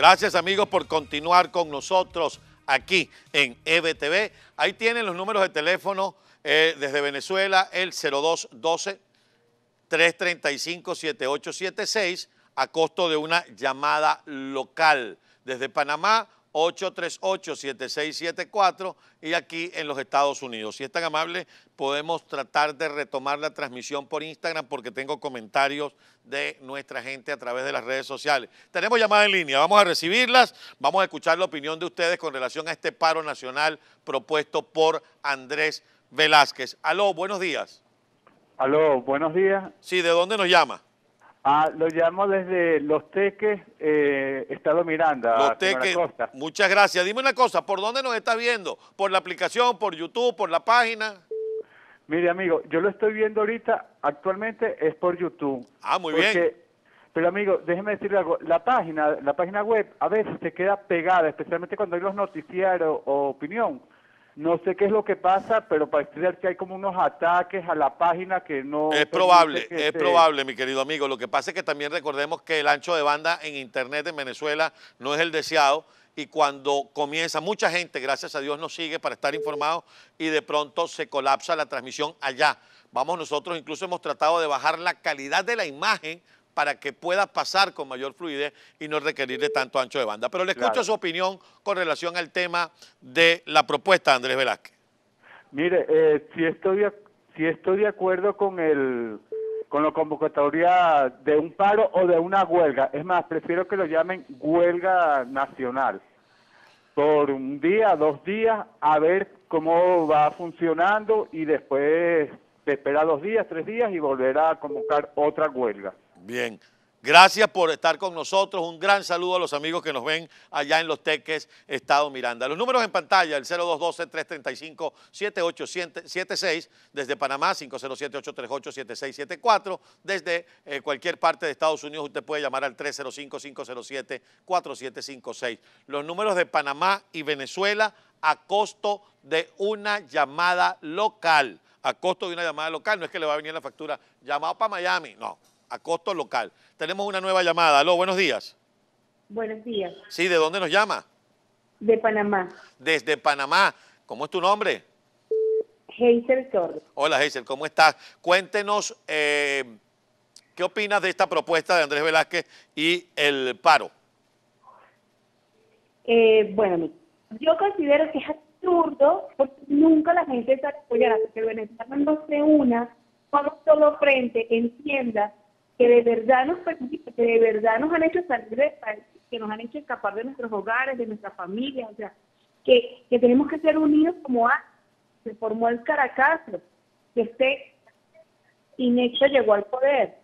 Gracias amigos por continuar con nosotros aquí en EBTV. Ahí tienen los números de teléfono eh, desde Venezuela, el 0212-335-7876 a costo de una llamada local. Desde Panamá, 838-7674 y aquí en los Estados Unidos. Si es tan amable, podemos tratar de retomar la transmisión por Instagram porque tengo comentarios de nuestra gente a través de las redes sociales. Tenemos llamadas en línea, vamos a recibirlas, vamos a escuchar la opinión de ustedes con relación a este paro nacional propuesto por Andrés Velázquez. Aló, buenos días. Aló, buenos días. Sí, ¿de dónde nos llama? Ah, lo llamo desde Los Teques, eh, Estado Miranda. Los Teques, muchas gracias. Dime una cosa, ¿por dónde nos está viendo? ¿Por la aplicación, por YouTube, por la página? Mire, amigo, yo lo estoy viendo ahorita, actualmente es por YouTube. Ah, muy bien. Pero, amigo, déjeme decirle algo. La página, la página web a veces se queda pegada, especialmente cuando hay los noticiarios o opinión. No sé qué es lo que pasa, pero parece que hay como unos ataques a la página que no... Es probable, es probable, mi querido amigo. Lo que pasa es que también recordemos que el ancho de banda en Internet en Venezuela no es el deseado y cuando comienza, mucha gente, gracias a Dios, nos sigue para estar informados y de pronto se colapsa la transmisión allá. Vamos nosotros, incluso hemos tratado de bajar la calidad de la imagen para que pueda pasar con mayor fluidez y no requerir de tanto ancho de banda. Pero le escucho su opinión con relación al tema de la propuesta Andrés Velázquez. Mire, eh, si, estoy, si estoy de acuerdo con el con la convocatoria de un paro o de una huelga. Es más, prefiero que lo llamen huelga nacional. Por un día, dos días, a ver cómo va funcionando y después esperar espera dos días, tres días y volver a convocar otra huelga. Bien. Gracias por estar con nosotros. Un gran saludo a los amigos que nos ven allá en Los Teques, Estado Miranda. Los números en pantalla, el 0212-335-7876, desde Panamá, 507-838-7674. Desde eh, cualquier parte de Estados Unidos usted puede llamar al 305-507-4756. Los números de Panamá y Venezuela a costo de una llamada local. A costo de una llamada local, no es que le va a venir la factura llamado para Miami, no a costo local. Tenemos una nueva llamada. Aló, buenos días. Buenos días. Sí, ¿de dónde nos llama? De Panamá. Desde Panamá. ¿Cómo es tu nombre? Heiser Torres. Hola Heiser, ¿cómo estás? Cuéntenos eh, qué opinas de esta propuesta de Andrés Velázquez y el paro. Eh, bueno, yo considero que es absurdo porque nunca la gente se apoyará, porque el no se una con solo frente, entienda que de verdad nos de verdad nos han hecho salir de, que nos han hecho escapar de nuestros hogares, de nuestra familia, o sea, que, tenemos que ser unidos como a, se formó el Caracazo, que este Inexo llegó al poder.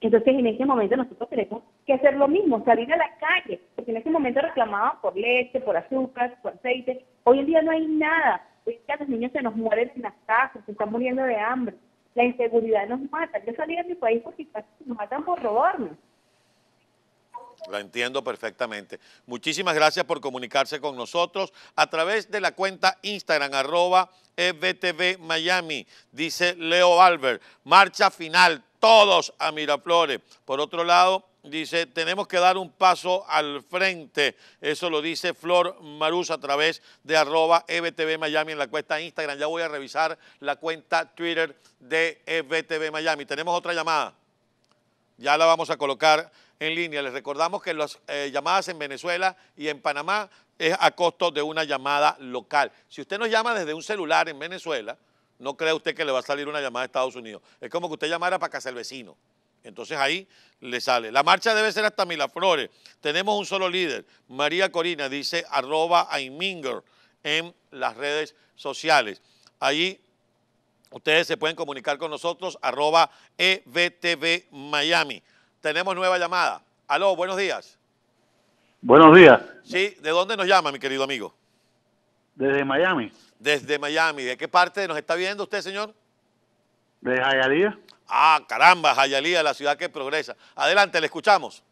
Entonces, en ese momento nosotros tenemos que hacer lo mismo, salir a la calle, porque en ese momento reclamaban por leche, por azúcar, por aceite. Hoy en día no hay nada. Hoy en día los niños se nos mueren en las casas, se están muriendo de hambre. La inseguridad nos mata. Yo salí de mi país porque nos matan por robarnos. La entiendo perfectamente. Muchísimas gracias por comunicarse con nosotros a través de la cuenta Instagram, arroba Miami, dice Leo Albert. Marcha final, todos a Miraflores. Por otro lado, dice, tenemos que dar un paso al frente. Eso lo dice Flor Maruz a través de arroba EBTV Miami en la cuenta Instagram. Ya voy a revisar la cuenta Twitter de EBTV Miami. Tenemos otra llamada. Ya la vamos a colocar en línea. Les recordamos que las eh, llamadas en Venezuela y en Panamá es a costo de una llamada local. Si usted nos llama desde un celular en Venezuela, no cree usted que le va a salir una llamada a Estados Unidos. Es como que usted llamara para casa el vecino. Entonces ahí le sale. La marcha debe ser hasta Milaflores. Tenemos un solo líder, María Corina, dice arroba Aiminger en las redes sociales. ahí ustedes se pueden comunicar con nosotros, arroba EBTV Miami. Tenemos nueva llamada. Aló, buenos días. Buenos días. Sí, ¿de dónde nos llama, mi querido amigo? Desde Miami. Desde Miami. ¿De qué parte nos está viendo usted, señor? De Hialeah Ah, caramba, Jayalía, la ciudad que progresa. Adelante, le escuchamos.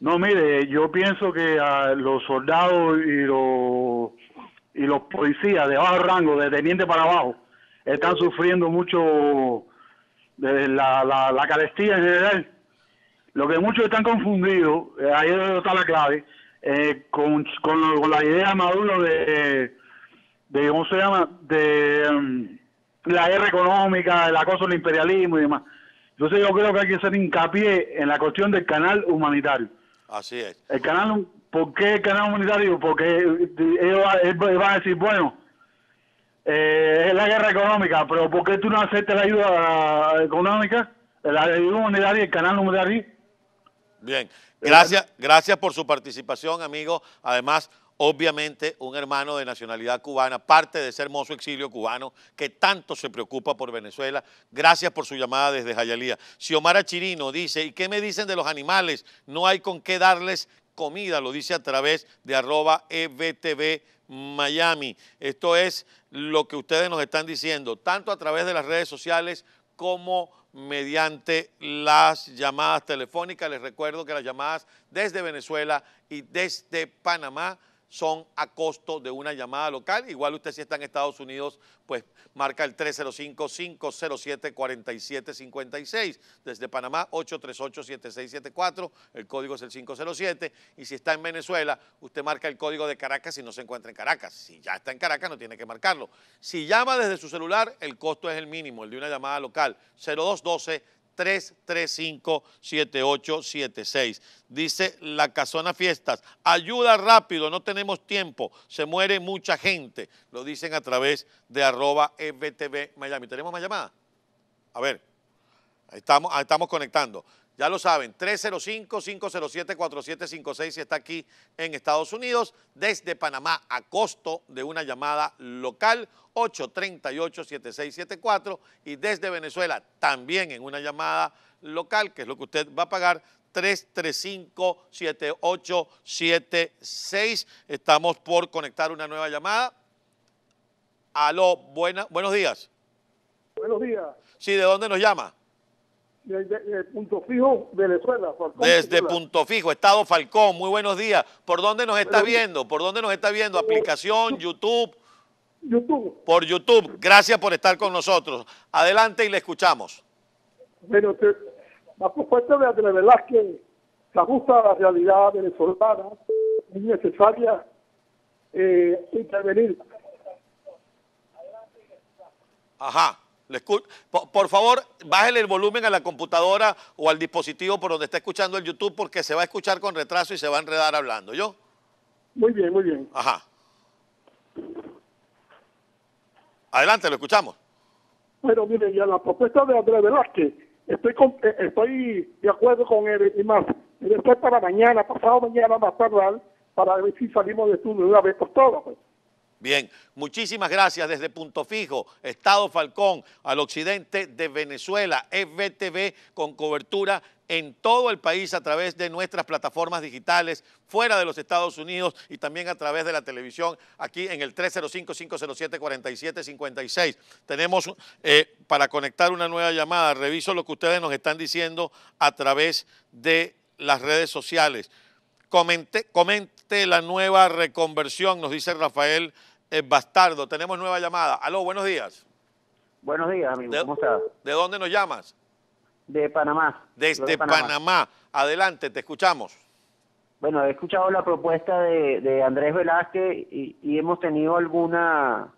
No, mire, yo pienso que ah, los soldados y los, y los policías de bajo rango, de teniente para abajo, están sufriendo mucho de la, la, carestía en general. Lo que muchos están confundidos, eh, ahí está la clave, eh, con, con, la idea de Maduro de, ¿cómo se llama? De... Em, la guerra económica, el acoso al imperialismo y demás. Entonces yo creo que hay que hacer hincapié en la cuestión del canal humanitario. Así es. El canal, ¿Por qué el canal humanitario? Porque ellos eh, van a decir, bueno, eh, es la guerra económica, pero ¿por qué tú no aceptas la ayuda eh, económica, la ayuda humanitaria, y el canal humanitario? Bien, gracias, gracias por su participación, amigo. Además, obviamente un hermano de nacionalidad cubana, parte de ese hermoso exilio cubano que tanto se preocupa por Venezuela. Gracias por su llamada desde Jayalía. Xiomara Chirino dice, ¿y qué me dicen de los animales? No hay con qué darles comida, lo dice a través de arroba EBTV Miami. Esto es lo que ustedes nos están diciendo, tanto a través de las redes sociales como mediante las llamadas telefónicas. Les recuerdo que las llamadas desde Venezuela y desde Panamá son a costo de una llamada local. Igual usted si está en Estados Unidos, pues marca el 305-507-4756. Desde Panamá, 838-7674, el código es el 507. Y si está en Venezuela, usted marca el código de Caracas si no se encuentra en Caracas. Si ya está en Caracas, no tiene que marcarlo. Si llama desde su celular, el costo es el mínimo, el de una llamada local, 0212 335-7876. Dice la Casona Fiestas, ayuda rápido, no tenemos tiempo, se muere mucha gente. Lo dicen a través de arroba FTV Miami. ¿Tenemos más llamada A ver, estamos, estamos conectando. Ya lo saben, 305-507-4756 si está aquí en Estados Unidos, desde Panamá a costo de una llamada local, 838-7674, y desde Venezuela también en una llamada local, que es lo que usted va a pagar, 335-7876. Estamos por conectar una nueva llamada. Aló, buenos días. Buenos días. Sí, ¿de dónde nos llama? desde, Punto Fijo, Venezuela. Falcón, desde Punto Fijo, Estado Falcón, muy buenos días. ¿Por dónde nos está viendo? ¿Por dónde nos está viendo? ¿Aplicación, YouTube? YouTube. Por YouTube. Gracias por estar con nosotros. Adelante y le escuchamos. Bueno, la propuesta de verdad que se ajusta a la realidad venezolana. Es necesaria eh, intervenir. Ajá. Por favor, bájele el volumen a la computadora o al dispositivo por donde está escuchando el YouTube porque se va a escuchar con retraso y se va a enredar hablando. ¿Yo? Muy bien, muy bien. Ajá. Adelante, lo escuchamos. Bueno, mire, ya la propuesta de Andrés Velázquez, estoy, eh, estoy de acuerdo con él y más. después para mañana, pasado mañana más tardar, para ver si salimos de estudio de una vez por todas. Pues. Bien, muchísimas gracias desde Punto Fijo, Estado Falcón, al occidente de Venezuela, FBTV con cobertura en todo el país a través de nuestras plataformas digitales fuera de los Estados Unidos y también a través de la televisión aquí en el 305-507-4756. Tenemos eh, para conectar una nueva llamada, reviso lo que ustedes nos están diciendo a través de las redes sociales. Comente, comente la nueva reconversión, nos dice Rafael el eh, bastardo. Tenemos nueva llamada. Aló, buenos días. Buenos días, amigo. ¿Cómo estás? ¿De dónde nos llamas? De Panamá. Desde este Panamá. Adelante, te escuchamos. Bueno, he escuchado la propuesta de, Andrés Velázquez y, hemos tenido alguna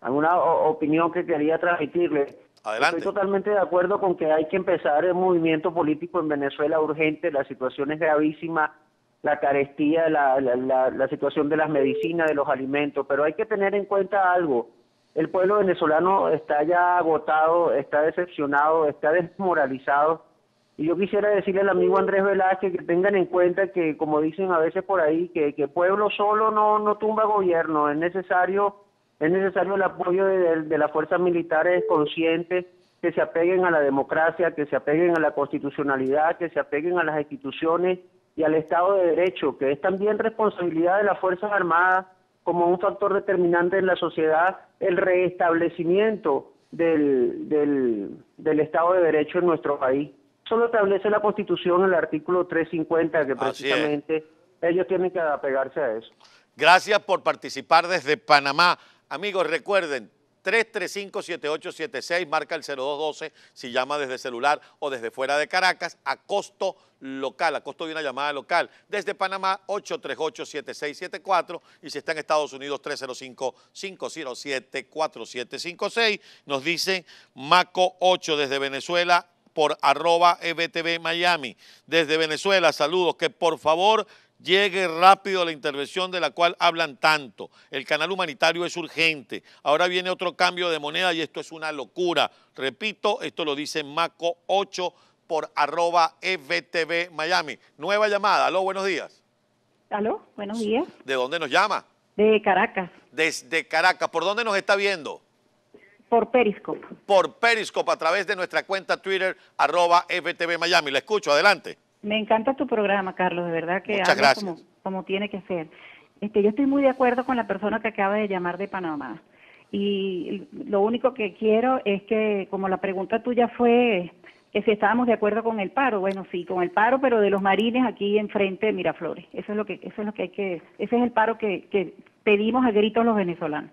alguna opinión que quería transmitirle. Adelante. Estoy totalmente de acuerdo con que hay que empezar el movimiento político en Venezuela urgente, la situación es gravísima, la carestía, la, la, la, situación de las medicinas, de los alimentos, pero hay que tener en cuenta algo. El pueblo venezolano está ya agotado, está decepcionado, está desmoralizado. Y yo quisiera decirle al amigo Andrés Velázquez que tengan en cuenta que, como dicen a veces por ahí, que, el pueblo solo no, tumba gobierno, es necesario, es necesario el apoyo de, de las fuerzas militares conscientes que se apeguen a la democracia, que se apeguen a la constitucionalidad, que se apeguen a las instituciones y al Estado de Derecho, que es también responsabilidad de las Fuerzas Armadas como un factor determinante en la sociedad, el reestablecimiento del, del, Estado de Derecho en nuestro país. Solo establece la Constitución el artículo 350, que precisamente ellos tienen que apegarse a eso. Gracias por participar desde Panamá. Amigos, recuerden, 335-7876, marca el 0212 si llama desde celular o desde fuera de Caracas a costo local, a costo de una llamada local. Desde Panamá 838-7674 y si está en Estados Unidos 305-507-4756. Nos dice Maco 8 desde Venezuela por arroba EBTV Miami. Desde Venezuela, saludos, que por favor llegue rápido la intervención de la cual hablan tanto. El canal humanitario es urgente. Ahora viene otro cambio de moneda y esto es una locura. Repito, esto lo dice Maco 8 por arroba FTV Miami. Nueva llamada. Aló, buenos días. Aló, buenos días. ¿De dónde nos llama? De Caracas. Desde Caracas. ¿Por dónde nos está viendo? Por Periscope. Por Periscope, a través de nuestra cuenta Twitter, arroba FTV Miami. La escucho, adelante. Me encanta tu programa, Carlos, de verdad que Muchas Como, tiene que ser. Este, yo estoy muy de acuerdo con la persona que acaba de llamar de Panamá. Y lo único que quiero es que, como la pregunta tuya fue si estábamos de acuerdo con el paro, bueno, sí, con el paro, pero de los marines aquí enfrente de Miraflores. Eso es lo que, eso es lo que hay que, ese es el paro que, que pedimos a gritos los venezolanos.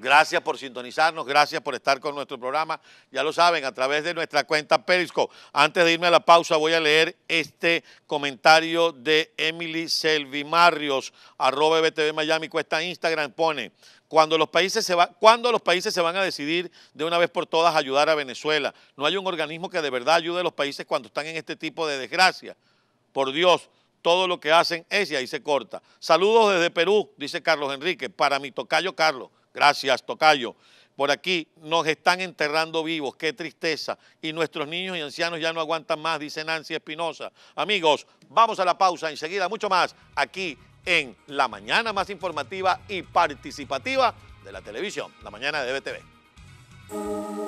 Gracias por sintonizarnos, gracias por estar con nuestro programa. Ya lo saben, a través de nuestra cuenta Periscope. Antes de irme a la pausa, voy a leer este comentario de Emily Selvimarrios, arroba BTV Miami, cuesta Instagram, pone. Cuando los, países se cuando los países se van a decidir de una vez por todas ayudar a Venezuela? No hay un organismo que de verdad ayude a los países cuando están en este tipo de desgracia. Por Dios, todo lo que hacen es y ahí se corta. Saludos desde Perú, dice Carlos Enrique, para mi tocayo Carlos. Gracias, Tocayo. Por aquí nos están enterrando vivos, qué tristeza. Y nuestros niños y ancianos ya no aguantan más, dice Nancy Espinosa. Amigos, vamos a la pausa enseguida, mucho más aquí en la mañana más informativa y participativa de la televisión, la mañana de BTV.